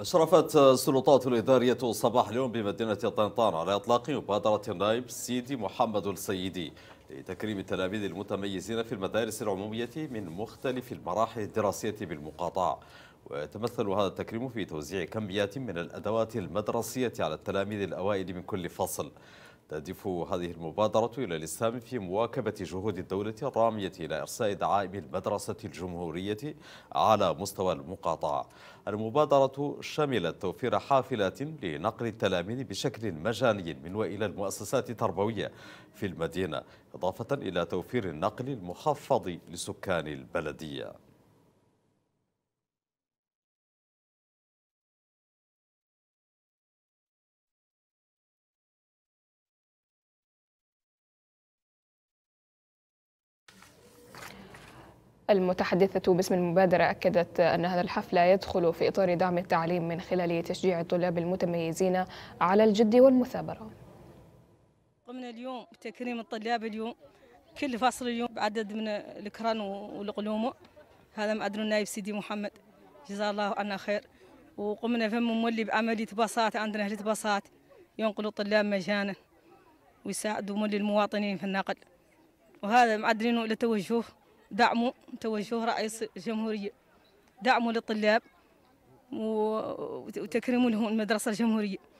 أشرفت السلطات الإدارية صباح اليوم بمدينة طنطان على إطلاق مبادرة النائب سيدي محمد السيدي لتكريم التلاميذ المتميزين في المدارس العمومية من مختلف المراحل الدراسية بالمقاطعة ويتمثل هذا التكريم في توزيع كميات من الأدوات المدرسية على التلاميذ الأوائل من كل فصل تهدف هذه المبادرة إلى الإسهام في مواكبة جهود الدولة الرامية إلى إرساء دعائم المدرسة الجمهورية على مستوى المقاطعة المبادرة شملت توفير حافلات لنقل التلاميذ بشكل مجاني من وإلى المؤسسات التربوية في المدينة إضافة إلى توفير النقل المخفض لسكان البلدية المتحدثة باسم المبادرة أكدت أن هذا الحفل يدخل في إطار دعم التعليم من خلال تشجيع الطلاب المتميزين على الجد والمثابرة ضمن اليوم بتكريم الطلاب اليوم كل فصل اليوم بعدد من الكران والقلوم هذا معدن النائب سيدي محمد جزاه الله عنا خير وقمنا فم مولي بعملية باصات عندنا أهلية باصات ينقلوا الطلاب مجانا ويساعدوا مولي المواطنين في النقل وهذا معدنينه لتوجهه دعمه توجه رئيس الجمهورية دعمه للطلاب وتكريمه لهم المدرسة الجمهورية